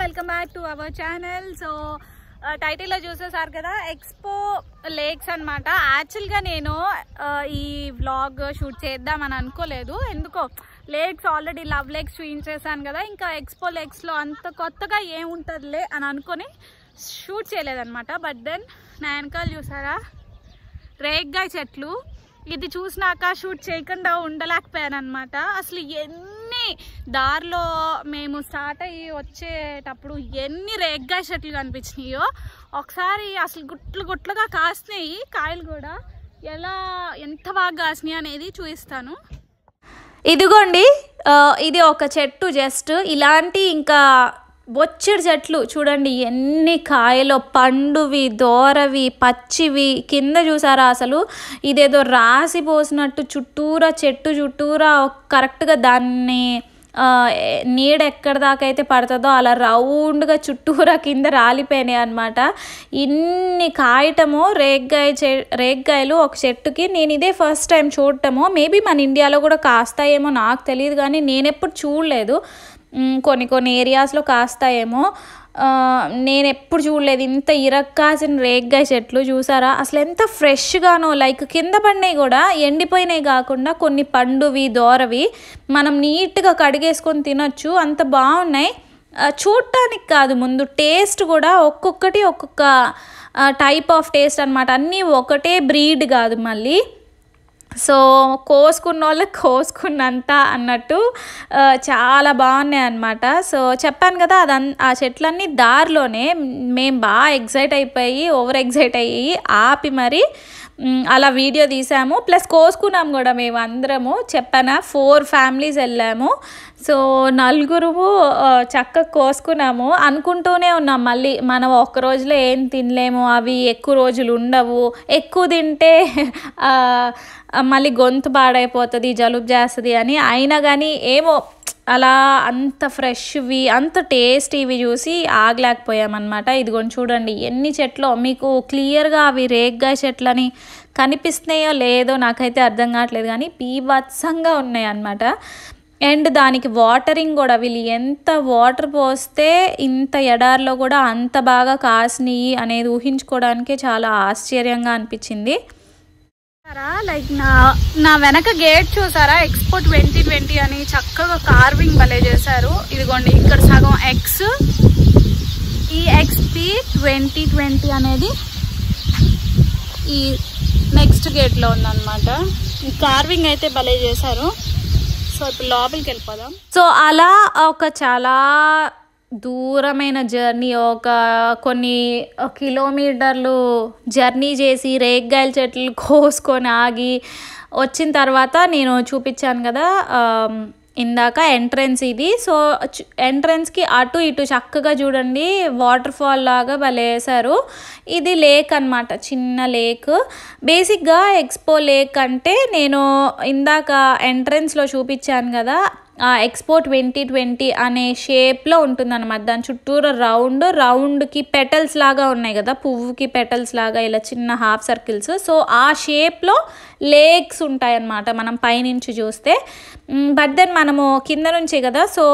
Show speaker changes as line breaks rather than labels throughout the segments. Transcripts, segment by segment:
welcome back to our channel so టైటిల్లో చూసేసారు కదా ఎక్స్పో లేక్స్ అనమాట యాక్చువల్గా నేను ఈ వ్లాగ్ షూట్ చేద్దామని అనుకోలేదు ఎందుకో లేక్స్ ఆల్రెడీ లవ్ లేక్స్ చూపించేసాను కదా ఇంకా ఎక్స్పో లేక్స్లో అంత కొత్తగా ఏముంటుందిలే అని అనుకొని షూట్ చేయలేదన్నమాట బట్ దెన్ నా వెనకాల చూసారా రేగ్గా చెట్లు ఇది చూసినాక షూట్ చేయకుండా ఉండలేకపోయాను అనమాట అసలు ఎన్ని దారిలో మేము స్టార్ట్ అయ్యి వచ్చేటప్పుడు ఎన్ని రేగ్గా చెట్లు కనిపించినాయో ఒకసారి అసలు గుట్లు గుట్లుగా కాసినాయి కాయలు కూడా ఎలా ఎంత బాగా కాసినాయి అనేది చూపిస్తాను ఇదిగోండి ఇది ఒక చెట్టు జస్ట్ ఇలాంటి ఇంకా బొచ్చిడి చెట్లు చూడండి ఎన్ని కాయలు పండువి దోరవి పచ్చివి కింద చూసారా అసలు ఇదేదో రాసి పోసినట్టు చుట్టూరా చెట్టు చుట్టూరా కరెక్ట్గా దాన్ని నీడ ఎక్కడ దాకా అయితే పడుతుందో అలా రౌండ్గా చుట్టూరా కింద రాలిపోయినాయి అనమాట ఇన్ని కాయటము రేగ్గాయ చె రేగ్గాయలు ఒక చెట్టుకి నేను ఇదే ఫస్ట్ టైం చూడటము మేబీ మన ఇండియాలో కూడా కాస్తాయేమో నాకు తెలియదు కానీ నేను ఎప్పుడు చూడలేదు కొన్ని కొన్ని ఏరియాస్లో కాస్తాయేమో నేను ఎప్పుడు చూడలేదు ఇంత ఇరక్కాసిన రేగ్గా చెట్లు చూసారా అసలు ఎంత ఫ్రెష్గానో లైక్ కింద పడినవి కూడా ఎండిపోయినవి కాకుండా కొన్ని పండువి దోరవి మనం నీట్గా కడిగేసుకొని తినొచ్చు అంత బాగున్నాయి చూడటానికి కాదు ముందు టేస్ట్ కూడా ఒక్కొక్కటి ఒక్కొక్క టైప్ ఆఫ్ టేస్ట్ అనమాట అన్నీ ఒకటే బ్రీడ్ కాదు మళ్ళీ సో కోసుకున్న వాళ్ళకి కోసుకున్నంత అన్నట్టు చాలా బాగున్నాయి అనమాట సో చెప్పాను కదా అదన్ ఆ చెట్లన్నీ దారిలోనే మేము బాగా ఎగ్జైట్ అయిపోయి ఓవర్ ఎగ్జైట్ అయ్యి ఆపి మరి అలా వీడియో తీసాము ప్లస్ కోసుకున్నాం కూడా మేము అందరము చెప్పానా ఫోర్ ఫ్యామిలీస్ వెళ్ళాము సో నలుగురు చక్కగా కోసుకున్నాము అనుకుంటూనే ఉన్నాం మళ్ళీ మనం ఒక్క రోజులో ఏం తినలేము అవి ఎక్కువ రోజులు ఉండవు ఎక్కువ తింటే మళ్ళీ గొంతు పాడైపోతుంది జలుబు చేస్తుంది అని అయినా కానీ ఏమో అలా అంత ఫ్రెష్వి అంత టేస్టీవి చూసి ఆగలేకపోయామన్నమాట ఇదిగోండి చూడండి ఎన్ని చెట్లు మీకు క్లియర్గా అవి రేగ్గా చెట్లని కనిపిస్తున్నాయో లేదో నాకైతే అర్థం కావట్లేదు కానీ పీవత్సంగా ఉన్నాయి అన్నమాట అండ్ దానికి వాటరింగ్ కూడా వీళ్ళు ఎంత వాటర్ పోస్తే ఇంత ఎడారిలో కూడా అంత బాగా కాసినాయి అనేది ఊహించుకోవడానికే చాలా ఆశ్చర్యంగా అనిపించింది లైక్ నా నా వెనక గేట్ చూసారా ఎక్స్పో ట్వంటీ ట్వంటీ అని చక్కగా కార్వింగ్ భలే చేశారు ఇదిగోండి ఇక్కడ సగం ఎక్స్ ఈ ఎక్స్పి ట్వంటీ ట్వంటీ అనేది ఈ నెక్స్ట్ గేట్లో ఉందన్నమాట ఈ కార్వింగ్ అయితే భలే చేశారు సో ఇప్పుడు లోపలికి వెళ్ళిపోదాం సో అలా ఒక చాలా దూరమైన జర్నీ ఒక కొన్ని కిలోమీటర్లు జర్నీ చేసి రేగ్గాయల చెట్లు కోసుకొని ఆగి వచ్చిన తర్వాత నేను చూపించాను కదా ఇందాక ఎంట్రన్స్ ఇది సో ఎంట్రన్స్కి అటు ఇటు చక్కగా చూడండి వాటర్ ఫాల్ లాగా వేసారు ఇది లేక్ అనమాట చిన్న లేక్ బేసిక్గా ఎక్స్పో లేక్ అంటే నేను ఇందాక ఎంట్రన్స్లో చూపించాను కదా ఎక్స్పో ట్వంటీ ట్వంటీ అనే షేప్లో ఉంటుంది అనమాట దాని చుట్టూరు రౌండ్ రౌండ్కి పెటల్స్ లాగా ఉన్నాయి కదా పువ్వుకి పెటల్స్ లాగా ఇలా చిన్న హాఫ్ సర్కిల్స్ సో ఆ షేప్లో లేక్స్ ఉంటాయన్నమాట మనం పైనుంచి చూస్తే బట్ దెన్ మనము కింద నుంచి కదా సో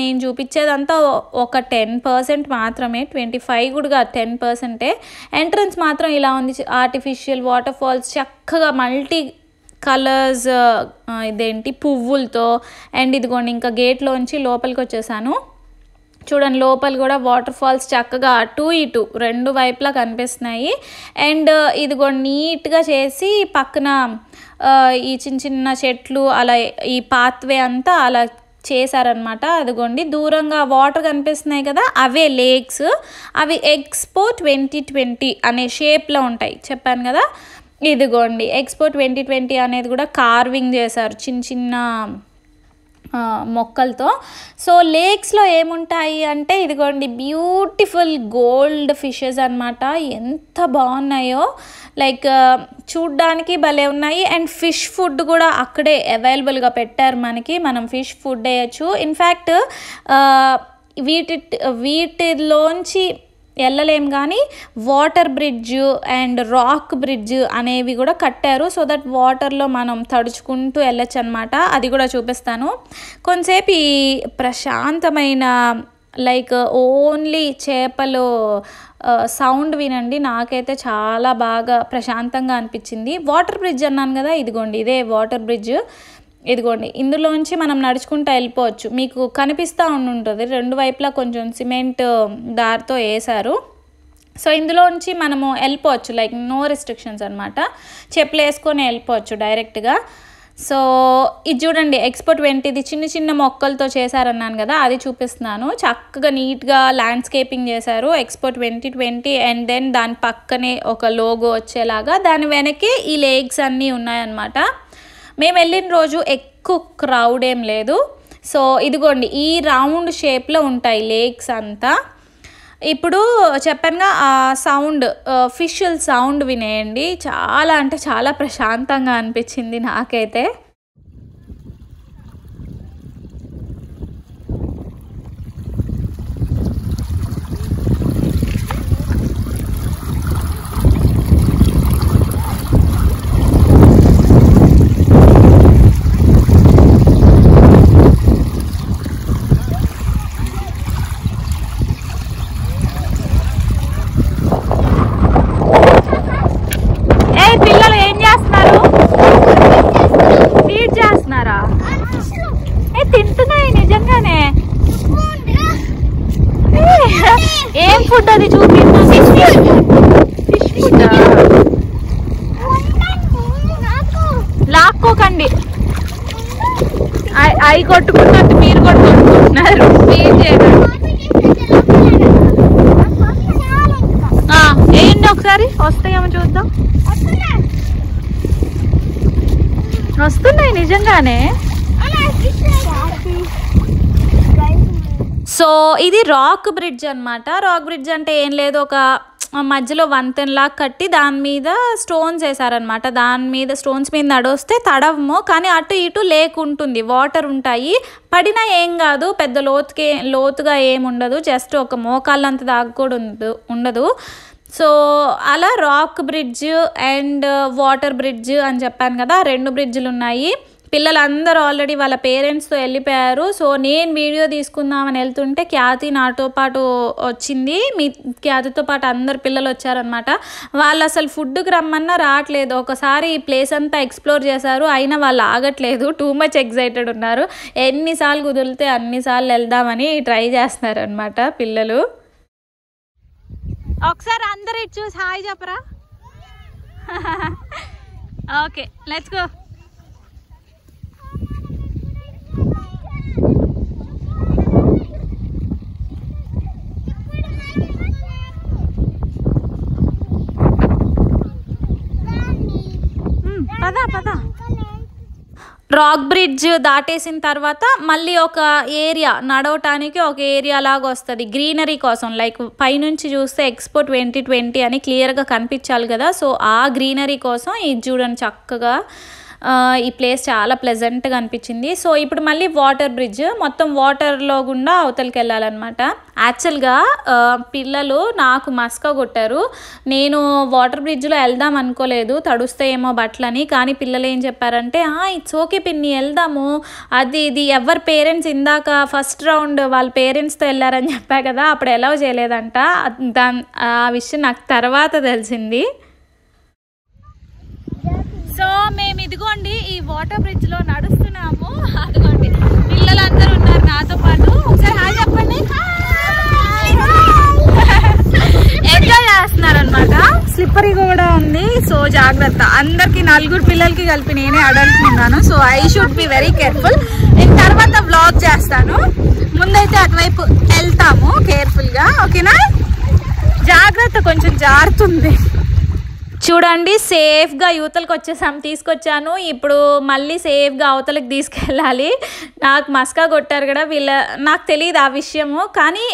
నేను చూపించేదంతా ఒక టెన్ పర్సెంట్ మాత్రమే ట్వంటీ ఫైవ్ కూడా టెన్ పర్సెంటే ఎంట్రన్స్ మాత్రం ఇలా ఉంది ఆర్టిఫిషియల్ వాటర్ ఫాల్స్ చక్కగా మల్టీ కలర్స్ ఇదేంటి పువ్వులతో అండ్ ఇదిగోండి ఇంకా గేట్లోంచి లోపలికి వచ్చేసాను చూడండి లోపల కూడా వాటర్ ఫాల్స్ చక్కగా అటు ఇటు రెండు వైపులా కనిపిస్తున్నాయి అండ్ కూడా నీట్గా చేసి పక్కన ఈ చిన్న చిన్న చెట్లు అలా ఈ పాత్వే అంతా అలా చేశారనమాట అదిగోండి దూరంగా వాటర్ కనిపిస్తున్నాయి కదా అవే లేక్స్ అవి ఎక్స్పో ట్వంటీ ట్వంటీ అనే షేప్లో ఉంటాయి చెప్పాను కదా ఇదిగోండి ఎక్స్పో ట్వంటీ ట్వంటీ అనేది కూడా కార్వింగ్ చేశారు చిన్న చిన్న మొక్కలతో సో లేక్స్లో ఏముంటాయి అంటే ఇదిగోండి బ్యూటిఫుల్ గోల్డ్ ఫిషెస్ అనమాట ఎంత బాగున్నాయో లైక్ చూడ్డానికి భలే ఉన్నాయి అండ్ ఫిష్ ఫుడ్ కూడా అక్కడే అవైలబుల్గా పెట్టారు మనకి మనం ఫిష్ ఫుడ్ వేయచ్చు ఇన్ఫ్యాక్ట్ వీటి వీటిలోంచి వెళ్ళలేం కానీ water bridge and rock bridge అనేవి కూడా కట్టారు సో దట్ వాటర్లో మనం తడుచుకుంటూ వెళ్ళొచ్చు అనమాట అది కూడా చూపిస్తాను కొంతసేపు ఈ ప్రశాంతమైన లైక్ ఓన్లీ చేపలు సౌండ్ వినండి నాకైతే చాలా బాగా ప్రశాంతంగా అనిపించింది వాటర్ బ్రిడ్జ్ అన్నాను కదా ఇదిగోండి ఇదే వాటర్ బ్రిడ్జ్ ఇదిగోండి ఇందులోంచి మనం నడుచుకుంటూ వెళ్ళిపోవచ్చు మీకు కనిపిస్తూ ఉండుంటుంది రెండు వైపులా కొంచెం సిమెంట్ దారితో వేశారు సో ఇందులోంచి మనము వెళ్ళిపోవచ్చు లైక్ నో రెస్ట్రిక్షన్స్ అనమాట చెప్పులు వేసుకొని వెళ్ళిపోవచ్చు డైరెక్ట్గా సో ఇది చూడండి వెంట ఇది చిన్న చిన్న మొక్కలతో చేశారన్నాను కదా అది చూపిస్తున్నాను చక్కగా నీట్గా ల్యాండ్స్కేపింగ్ చేశారు expo twenty twenty and then దాని పక్కనే ఒక లోగో వచ్చేలాగా దాని వెనకే ఈ లేక్స్ అన్నీ ఉన్నాయన్నమాట మేము వెళ్ళిన రోజు ఎక్కువ క్రౌడ్ ఏం లేదు సో ఇదిగోండి ఈ రౌండ్ షేప్లో ఉంటాయి లేక్స్ అంతా ఇప్పుడు చెప్పానుగా ఆ సౌండ్ ఫిషల్ సౌండ్ వినేయండి చాలా అంటే చాలా ప్రశాంతంగా అనిపించింది నాకైతే కొట్టుకోకండి అవి కొట్టుకున్నట్టు మీరు కూడా కొట్టుకుంటున్నారు ఏం చేయడం వేయండి ఒకసారి వస్తాయేమో చూద్దాం వస్తున్నాయి నిజంగానే సో ఇది రాక్ బ్రిడ్జ్ అనమాట రాక్ బ్రిడ్జ్ అంటే ఏం లేదు ఒక మధ్యలో వంతెనలా కట్టి దాని మీద స్టోన్స్ వేసారనమాట దాని మీద స్టోన్స్ మీద నడొస్తే తడవము కానీ అటు ఇటు లేక్ ఉంటుంది వాటర్ ఉంటాయి పడినా ఏం కాదు పెద్ద లోతుకే లోతుగా ఏం ఉండదు జస్ట్ ఒక మోకాళ్ళంత దాకా కూడా ఉండదు ఉండదు సో అలా rock bridge and water bridge అని చెప్పాను కదా రెండు బ్రిడ్జ్లు ఉన్నాయి పిల్లలందరూ ఆల్రెడీ వాళ్ళ పేరెంట్స్తో వెళ్ళిపోయారు సో నేను వీడియో తీసుకుందామని వెళ్తుంటే ఖ్యాతి నాతో పాటు వచ్చింది మీ ఖ్యాతితో పాటు అందరు పిల్లలు వచ్చారనమాట వాళ్ళు అసలు ఫుడ్కి రమ్మన్నా రావట్లేదు ఒకసారి ప్లేస్ అంతా ఎక్స్ప్లోర్ చేశారు అయినా వాళ్ళు ఆగట్లేదు టూ మచ్ ఎగ్జైటెడ్ ఉన్నారు ఎన్నిసార్లు కుదిరితే అన్నిసార్లు వెళ్దామని ట్రై చేస్తున్నారనమాట పిల్లలు ఒకసారి అందరు ఇటు చూసి హాయ్ చెప్పరా ఓకే లెట్స్ గో కదా రాక్ బ్రిడ్జ్ దాటేసిన తర్వాత మళ్ళీ ఒక ఏరియా నడవటానికి ఒక ఏరియా లాగా వస్తుంది గ్రీనరీ కోసం లైక్ పైనుంచి చూస్తే ఎక్స్పో ట్వంటీ ట్వంటీ అని క్లియర్గా కనిపించాలి కదా సో ఆ గ్రీనరీ కోసం ఇది చూడండి చక్కగా ఈ ప్లేస్ చాలా ప్లెజెంట్గా అనిపించింది సో ఇప్పుడు మళ్ళీ వాటర్ బ్రిడ్జ్ మొత్తం వాటర్లో గుండా అవతలకి వెళ్ళాలన్నమాట యాక్చువల్గా పిల్లలు నాకు మస్క కొట్టారు నేను వాటర్ బ్రిడ్జ్లో వెళ్దాం అనుకోలేదు తడుస్తాయేమో బట్టలని కానీ పిల్లలు ఏం చెప్పారంటే ఇట్స్ ఓకే పిన్ని వెళ్దాము అది ఇది ఎవరి పేరెంట్స్ ఇందాక ఫస్ట్ రౌండ్ వాళ్ళ పేరెంట్స్తో వెళ్ళారని చెప్పా కదా అప్పుడు ఎలా చేయలేదంట దాని ఆ విషయం నాకు తర్వాత తెలిసింది సో మేము ఇదిగోండి ఈ వాటర్ బ్రిడ్జ్ లో నడుస్తున్నాము అదిగోండి పిల్లలందరూ ఉన్నారు నాతో పాటు ఒకసారి హాయ్ చెప్పండి ఎంజాయ్ చేస్తున్నారు అనమాట స్లిప్పరీ కూడా ఉంది సో జాగ్రత్త అందరికి నలుగురు పిల్లలకి కలిపి నేనే అడల్ట్ ఉన్నాను so I should be very careful నేను తర్వాత బ్లాగ్ చేస్తాను ముందైతే అటువైపు వెళ్తాము కేర్ఫుల్గా ఓకేనా జాగ్రత్త కొంచెం జారుతుంది చూడండి సేఫ్గా యువతలకు వచ్చేసాం తీసుకొచ్చాను ఇప్పుడు మళ్ళీ సేఫ్గా అవతలకు తీసుకెళ్ళాలి నాకు మస్కా కొట్టారు కూడా వీళ్ళ నాకు తెలియదు ఆ విషయము కానీ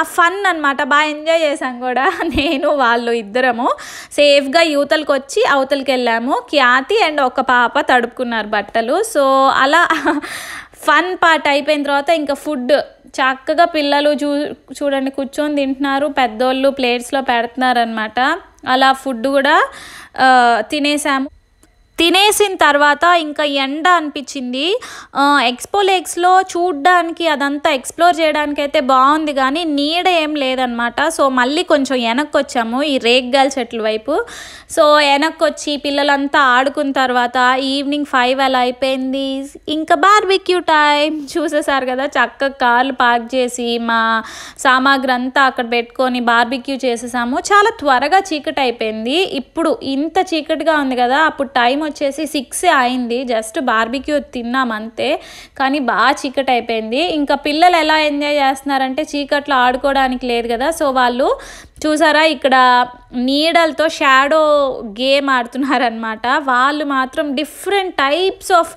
ఆ ఫన్ అనమాట బాగా ఎంజాయ్ చేశాం కూడా నేను వాళ్ళు ఇద్దరము సేఫ్గా యువతలకు వచ్చి అవతలకి వెళ్ళాము ఖ్యాతి అండ్ ఒక పాప తడుపుకున్నారు బట్టలు సో అలా ఫన్ పార్ట్ అయిపోయిన తర్వాత ఇంకా ఫుడ్ చక్కగా పిల్లలు చూ చూడండి కూర్చొని తింటున్నారు పెద్దోళ్ళు ప్లేట్స్లో పెడుతున్నారనమాట అలా ఫుడ్ కూడా తినేసాము తినేసిన తర్వాత ఇంకా ఎండ అనిపించింది ఎక్స్పోలేక్స్లో చూడడానికి అదంతా ఎక్స్ప్లోర్ చేయడానికి అయితే బాగుంది కానీ నీడ ఏం లేదనమాట సో మళ్ళీ కొంచెం వెనక్కి వచ్చాము ఈ రేగ్గాల చెట్ల వైపు సో వెనక్కి వచ్చి పిల్లలంతా ఆడుకున్న తర్వాత ఈవినింగ్ ఫైవ్ అలా అయిపోయింది ఇంకా బార్బిక్యూ టైం చూసేసారు కదా చక్కగా కార్లు పార్క్ చేసి మా సామాగ్రి అంతా అక్కడ పెట్టుకొని బార్బిక్యూ చేసేసాము చాలా త్వరగా చీకటి అయిపోయింది ఇప్పుడు ఇంత చీకటిగా ఉంది కదా అప్పుడు టైం వచ్చేసి సిక్స్ అయింది జస్ట్ బార్బిక్యూ తిన్నాం అంతే కానీ బాగా చీకటి అయిపోయింది ఇంకా పిల్లలు ఎలా ఎంజాయ్ చేస్తున్నారంటే చీకట్లో ఆడుకోవడానికి లేదు కదా సో వాళ్ళు చూసారా ఇక్కడ నీడల్తో షాడో గేమ్ ఆడుతున్నారనమాట వాళ్ళు మాత్రం డిఫరెంట్ టైప్స్ ఆఫ్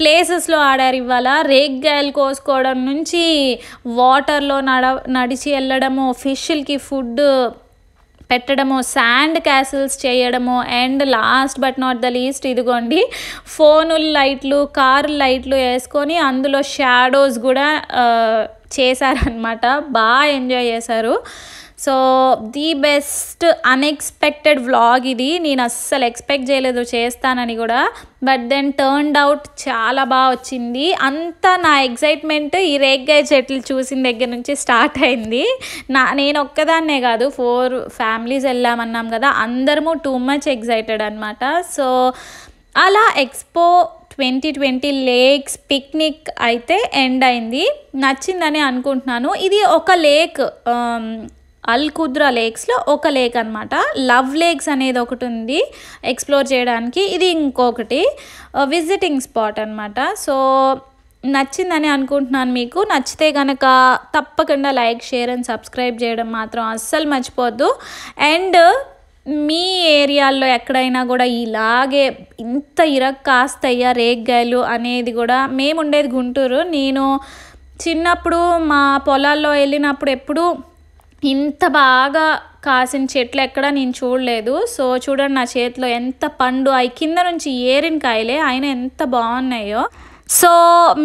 ప్లేసెస్లో ఆడారు ఇవాళ రేగ్గాయలు కోసుకోవడం నుంచి వాటర్లో నడ నడిచి వెళ్ళడము ఫిష్లకి ఫుడ్ పెట్టడము శాండ్ క్యాసిల్స్ చేయడము and last but not the least ఇదిగోండి ఫోను లైట్లు కార్ లైట్లు వేసుకొని అందులో షాడోస్ కూడా చేశారనమాట బాగా ఎంజాయ్ చేశారు so the best unexpected vlog ఇది నేను అస్సలు ఎక్స్పెక్ట్ చేయలేదు చేస్తానని కూడా బట్ దెన్ టర్న్డ్ అవుట్ చాలా బాగా వచ్చింది అంతా నా ఎగ్జైట్మెంట్ ఈ రేగ్గాయ చెట్లు చూసిన దగ్గర నుంచి స్టార్ట్ అయింది నా నేను ఒక్కదాన్నే కాదు ఫోర్ ఫ్యామిలీస్ వెళ్ళామన్నాం కదా అందరము టూ మచ్ ఎగ్జైటెడ్ అనమాట సో అలా expo twenty twenty lakes picnic అయితే ఎండ్ అయింది నచ్చిందని అనుకుంటున్నాను ఇది ఒక లేక్ అల్ కుద్రా లేక్స్లో ఒక లేక్ అనమాట లవ్ లేక్స్ అనేది ఒకటి ఉంది ఎక్స్ప్లోర్ చేయడానికి ఇది ఇంకొకటి విజిటింగ్ స్పాట్ అనమాట సో నచ్చిందని అనుకుంటున్నాను మీకు నచ్చితే కనుక తప్పకుండా లైక్ షేర్ అండ్ సబ్స్క్రైబ్ చేయడం మాత్రం అస్సలు మర్చిపోద్దు అండ్ మీ ఏరియాల్లో ఎక్కడైనా కూడా ఇలాగే ఇంత ఇరక్ కాస్తయ్యా రేగ్గాయలు అనేది కూడా మేము ఉండేది గుంటూరు నేను చిన్నప్పుడు మా పొలాల్లో వెళ్ళినప్పుడు ఎప్పుడూ ఇంత బాగా కాసిన చెట్లు ఎక్కడ నేను చూడలేదు సో చూడండి నా చేతిలో ఎంత పండు అవి కింద నుంచి ఏరిన కాయలే ఆయన ఎంత బాగున్నాయో సో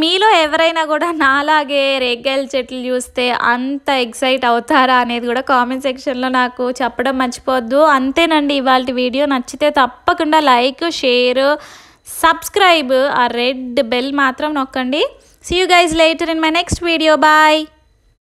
మీలో ఎవరైనా కూడా నాలాగే రేగ్గాయల చెట్లు చూస్తే అంత ఎక్సైట్ అవుతారా అనేది కూడా కామెంట్ సెక్షన్లో నాకు చెప్పడం మర్చిపోద్దు అంతేనండి ఇవాళ వీడియో నచ్చితే తప్పకుండా లైక్ షేర్ సబ్స్క్రైబ్ ఆ రెడ్ బెల్ మాత్రం నొక్కండి see you guys later in my next video bye